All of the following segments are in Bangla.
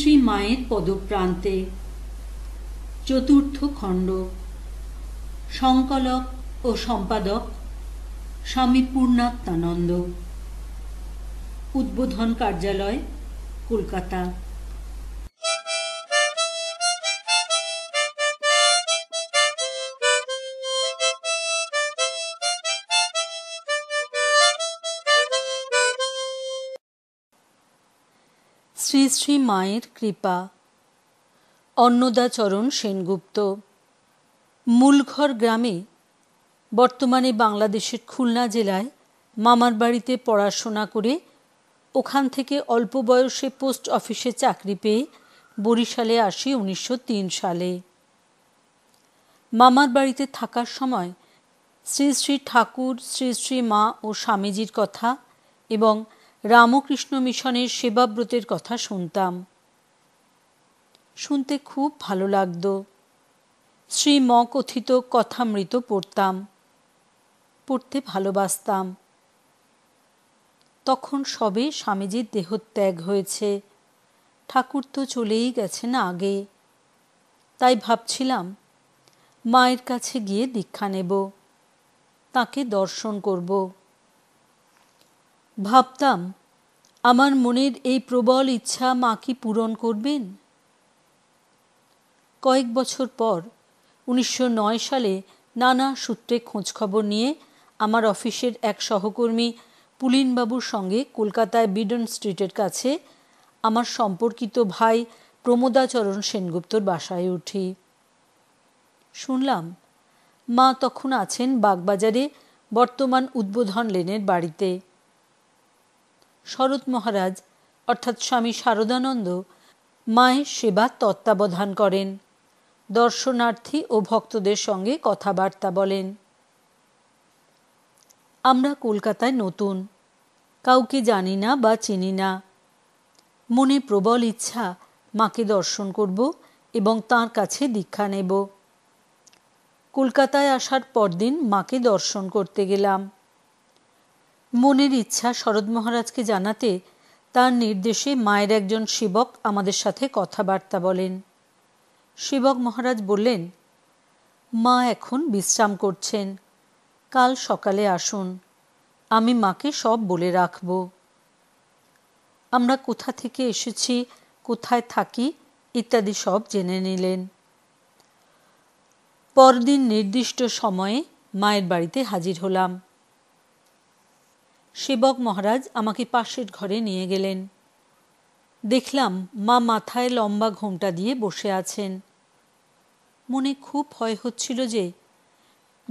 শ্রী মায়ের পদপ্রান্তে চতুর্থ খণ্ড সংকলক ও সম্পাদক স্বামী পূর্ণাত্মানন্দ উদ্বোধন কার্যালয় কলকাতা শ্রী শ্রী মায়ের কৃপা অন্নদাচরণ সেনগুপ্ত মূলঘর গ্রামে বর্তমানে বাংলাদেশের খুলনা জেলায় মামার বাড়িতে পড়াশোনা করে ওখান থেকে অল্প বয়সে পোস্ট অফিসে চাকরি পেয়ে বরিশালে আসি উনিশশো সালে মামার বাড়িতে থাকার সময় শ্রী শ্রী ঠাকুর শ্রী শ্রী মা ও স্বামীজির কথা এবং রামকৃষ্ণ মিশনের সেবাব্রতের কথা শুনতাম শুনতে খুব ভালো লাগত শ্রীম কথিত কথামৃত পড়তাম পড়তে ভালোবাসতাম তখন সবে স্বামীজির দেহত্যাগ হয়েছে ঠাকুর তো চলেই গেছেন আগে তাই ভাবছিলাম মায়ের কাছে গিয়ে দীক্ষা নেব তাকে দর্শন করবো ভাবতাম আমার মনের এই প্রবল ইচ্ছা মা কি পূরণ করবেন কয়েক বছর পর উনিশশো সালে নানা সূত্রে খোঁজখবর নিয়ে আমার অফিসের এক সহকর্মী পুলিনবাবুর সঙ্গে কলকাতায় বিডন স্ট্রিটের কাছে আমার সম্পর্কিত ভাই প্রমোদাচরণ সেনগুপ্তর বাসায় উঠি শুনলাম মা তখন আছেন বাগবাজারে বর্তমান উদ্বোধন লেনের বাড়িতে শরৎ মহারাজ অর্থাৎ স্বামী শারদানন্দ মায়ের সেবা তত্ত্বাবধান করেন দর্শনার্থী ও ভক্তদের সঙ্গে কথাবার্তা বলেন আমরা কলকাতায় নতুন কাউকে জানি না বা চিনি না মনে প্রবল ইচ্ছা মাকে দর্শন করব এবং তার কাছে দীক্ষা নেব কলকাতায় আসার পরদিন মাকে দর্শন করতে গেলাম মনের ইচ্ছা শরদ মহারাজকে জানাতে তার নির্দেশে মায়ের একজন শিবক আমাদের সাথে কথাবার্তা বলেন শিবক মহারাজ বললেন মা এখন বিশ্রাম করছেন কাল সকালে আসুন আমি মাকে সব বলে রাখব আমরা কোথা থেকে এসেছি কোথায় থাকি ইত্যাদি সব জেনে নিলেন পরদিন নির্দিষ্ট সময়ে মায়ের বাড়িতে হাজির হলাম সেবক মহারাজ আমাকে পাশের ঘরে নিয়ে গেলেন দেখলাম মা মাথায় লম্বা ঘোমটা দিয়ে বসে আছেন মনে খুব ভয় হচ্ছিল যে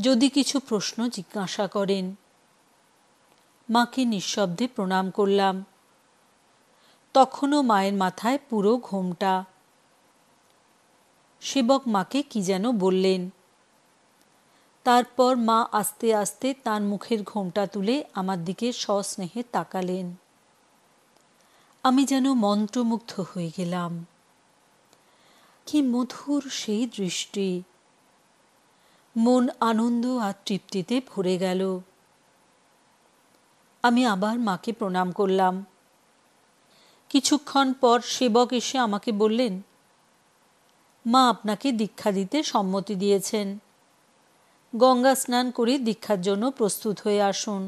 যদি কিছু প্রশ্ন জিজ্ঞাসা করেন মাকে নিঃশব্দে প্রণাম করলাম তখনও মায়ের মাথায় পুরো ঘোমটা সেবক মাকে কি যেন বললেন তারপর মা আস্তে আস্তে তার মুখের ঘোমটা তুলে আমার দিকে সস্নেহে তাকালেন আমি যেন মন্ত্রমুগ্ধ হয়ে গেলাম কি মধুর সেই দৃষ্টি মন আনন্দ আর তৃপ্তিতে ভরে গেল আমি আবার মাকে প্রণাম করলাম কিছুক্ষণ পর সেবক এসে আমাকে বললেন মা আপনাকে দীক্ষা দিতে সম্মতি দিয়েছেন গঙ্গা স্নান করে দীক্ষার জন্য প্রস্তুত হয়ে আসুন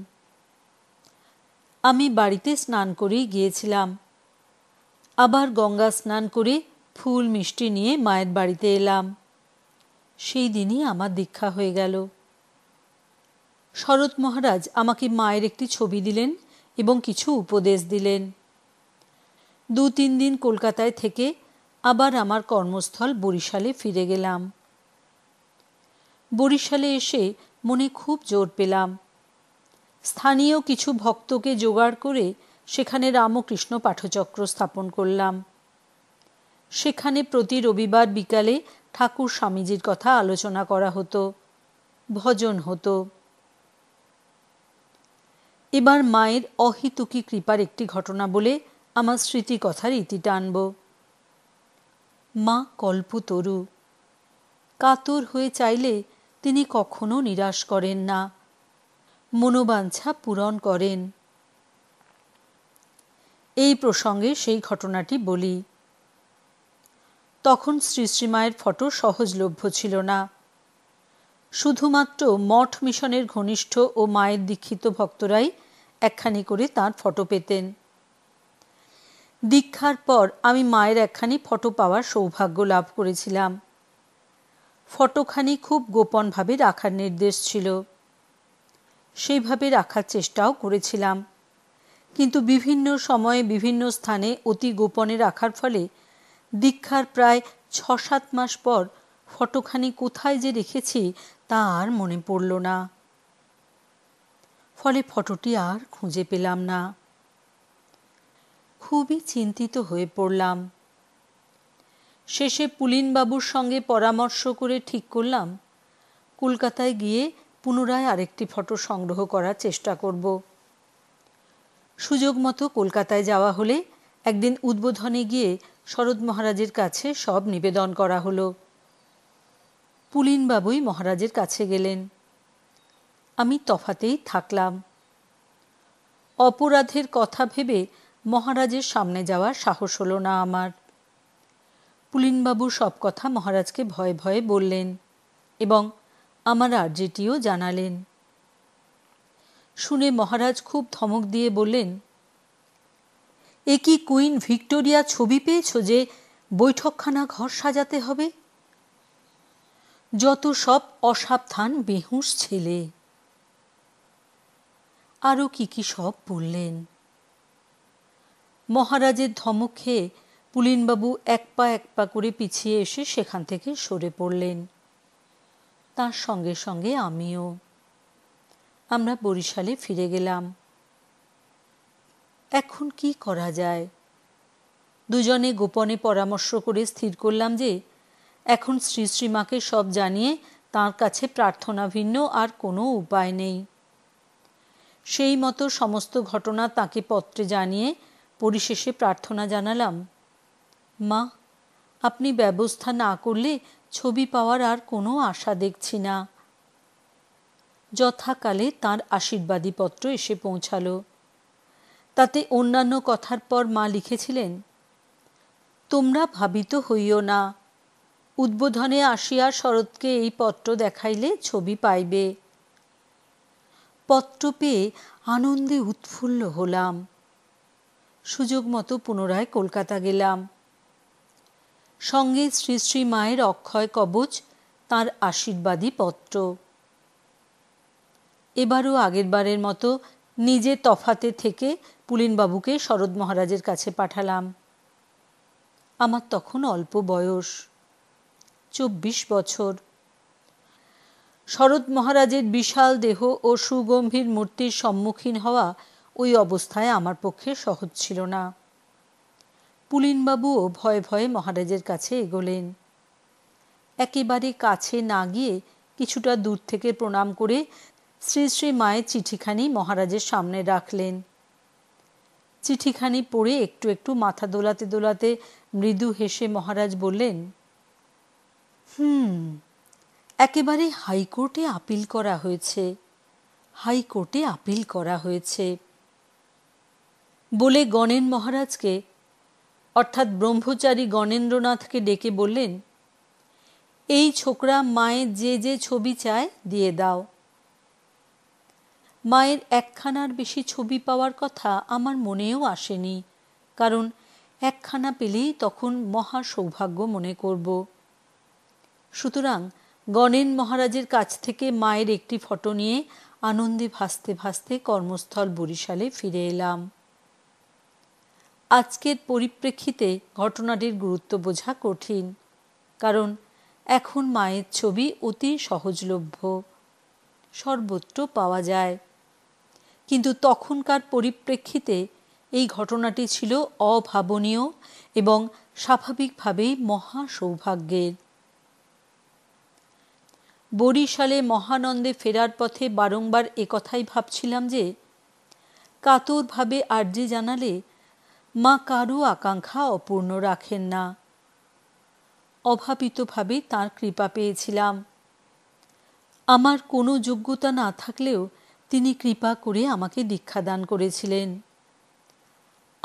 আমি বাড়িতে স্নান করেই গিয়েছিলাম আবার গঙ্গা স্নান করে ফুল মিষ্টি নিয়ে মায়ের বাড়িতে এলাম সেই দিনই আমার দীক্ষা হয়ে গেল শরৎ মহারাজ আমাকে মায়ের একটি ছবি দিলেন এবং কিছু উপদেশ দিলেন দু তিন দিন কলকাতায় থেকে আবার আমার কর্মস্থল বরিশালে ফিরে গেলাম বরিশালে এসে মনে খুব জোর পেলাম স্থানীয় কিছু ভক্তকে জোগাড় করে সেখানে রামকৃষ্ণ পাঠচক্র স্থাপন করলাম সেখানে প্রতি রবিবার বিকালে ঠাকুর স্বামীজির কথা আলোচনা করা হতো ভজন হতো এবার মায়ের অহিতুকি কৃপার একটি ঘটনা বলে আমার স্মৃতি কথার ইতি টানব মা কল্পতরু কাতর হয়ে চাইলে তিনি কখনো নিরাশ করেন না মনোবাঞ্ছা পূরণ করেন এই প্রসঙ্গে সেই ঘটনাটি বলি তখন শ্রী শ্রীমায়ের ফটো সহজলভ্য ছিল না শুধুমাত্র মঠ মিশনের ঘনিষ্ঠ ও মায়ের দীক্ষিত ভক্তরাই একখানি করে তার ফটো পেতেন দীক্ষার পর আমি মায়ের একখানি ফটো পাওয়ার সৌভাগ্য লাভ করেছিলাম ফটোখানি খুব গোপনভাবে রাখার নির্দেশ ছিল সেইভাবে রাখার চেষ্টাও করেছিলাম কিন্তু বিভিন্ন সময়ে বিভিন্ন স্থানে অতি গোপনে রাখার ফলে দীক্ষার প্রায় ছ সাত মাস পর ফটোখানি কোথায় যে রেখেছি তা আর মনে পড়ল না ফলে ফটোটি আর খুঁজে পেলাম না খুবই চিন্তিত হয়ে পড়লাম শেষে পুলিনবাবুর সঙ্গে পরামর্শ করে ঠিক করলাম কলকাতায় গিয়ে পুনরায় আরেকটি ফটো সংগ্রহ করার চেষ্টা করব সুযোগ মতো কলকাতায় যাওয়া হলে একদিন উদ্বোধনে গিয়ে শরৎ মহারাজের কাছে সব নিবেদন করা হলো পুলিনবাবুই মহারাজের কাছে গেলেন আমি তফাতেই থাকলাম অপরাধের কথা ভেবে মহারাজের সামনে যাওয়ার সাহস হলো না আমার পুলিনবাবু সব কথা মহারাজকে ভয়ে ভয়ে বললেন এবং আমার আর্জিটিও জানালেন শুনে মহারাজ খুব ধমক দিয়ে বললেন এ কি কুইন ভিক্টোরিয়া ছবি পেয়েছ যে বৈঠকখানা ঘর সাজাতে হবে যত সব অসাবধান বেহুঁশ ছেলে আরও কি কি সব বললেন মহারাজের ধমক খেয়ে পুলিনবাবু এক পা এক পা করে পিছিয়ে এসে সেখান থেকে সরে পড়লেন তার সঙ্গে সঙ্গে আমিও আমরা বরিশালে ফিরে গেলাম এখন কি করা যায় দুজনে গোপনে পরামর্শ করে স্থির করলাম যে এখন শ্রী শ্রীমাকে সব জানিয়ে তার কাছে প্রার্থনা ভিন্ন আর কোনো উপায় নেই সেই মতো সমস্ত ঘটনা তাকে পত্রে জানিয়ে পরিশেষে প্রার্থনা জানালাম মা আপনি ব্যবস্থা না করলে ছবি পাওয়ার আর কোনো আশা দেখছি না যথাকালে তার আশীর্বাদী পত্র এসে পৌঁছাল তাতে অন্যান্য কথার পর মা লিখেছিলেন তোমরা ভাবিত হইও না উদ্বোধনে আসিয়া শরৎকে এই পত্র দেখাইলে ছবি পাইবে পত্র পেয়ে আনন্দে উৎফুল্ল হলাম সুযোগ মতো পুনরায় কলকাতা গেলাম সঙ্গে শ্রী শ্রী মায়ের অক্ষয় কবচ তার আশীর্বাদী পত্র এবারও আগেরবারের মতো নিজে তফাতে থেকে পুলিনবাবুকে শরদ মহারাজের কাছে পাঠালাম আমার তখন অল্প বয়স চব্বিশ বছর শরৎ মহারাজের বিশাল দেহ ও সুগম্ভীর মূর্তির সম্মুখীন হওয়া ওই অবস্থায় আমার পক্ষে সহজ ছিল না পুলিনবাবুও ভয়ে ভয়ে মহারাজের কাছে এগোলেন একেবারে কাছে না গিয়ে কিছুটা দূর থেকে প্রণাম করে শ্রী শ্রী মায়ের চিঠিখানি মহারাজের সামনে রাখলেন চিঠিখানি পড়ে একটু একটু মাথা দোলাতে দোলাতে মৃদু হেসে মহারাজ বললেন হুম একেবারে হাইকোর্টে আপিল করা হয়েছে হাইকোর্টে আপিল করা হয়েছে বলে গণেন মহারাজকে অর্থাৎ ব্রহ্মচারী গণেন্দ্রনাথকে ডেকে বললেন এই ছোকরা মায়ের যে যে ছবি চায় দিয়ে দাও মায়ের একখানার বেশি ছবি পাওয়ার কথা আমার মনেও আসেনি কারণ একখানা পেলেই তখন মহা সৌভাগ্য মনে করব সুতরাং গণেন মহারাজের কাছ থেকে মায়ের একটি ফটো নিয়ে আনন্দে ভাসতে ভাসতে কর্মস্থল বরিশালে ফিরে এলাম আজকের পরিপ্রেক্ষিতে ঘটনাটির গুরুত্ব বোঝা কঠিন কারণ এখন মায়ের ছবি অতি সহজলভ্য সর্বত্র পাওয়া যায় কিন্তু তখনকার পরিপ্রেক্ষিতে এই ঘটনাটি ছিল অভাবনীয় এবং স্বাভাবিকভাবেই মহা সৌভাগ্যের বরিশালে মহানন্দে ফেরার পথে বারংবার একথাই ভাবছিলাম যে কাতরভাবে আর্জি জানালে মা কারু আকাঙ্ক্ষা অপূর্ণ রাখেন না অভাবিতভাবে তার কৃপা পেয়েছিলাম আমার কোনো যোগ্যতা না থাকলেও তিনি কৃপা করে আমাকে দীক্ষাদান করেছিলেন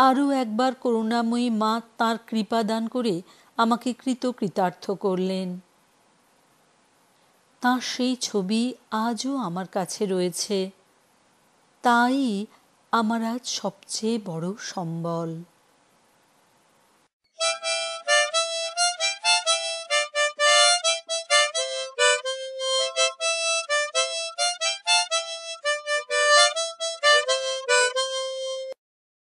আরও একবার করুণাময়ী মা তার কৃপা দান করে আমাকে কৃতকৃতার্থ করলেন তাঁর সেই ছবি আজও আমার কাছে রয়েছে তাই আমার আজ সবচেয়ে বড় সম্বল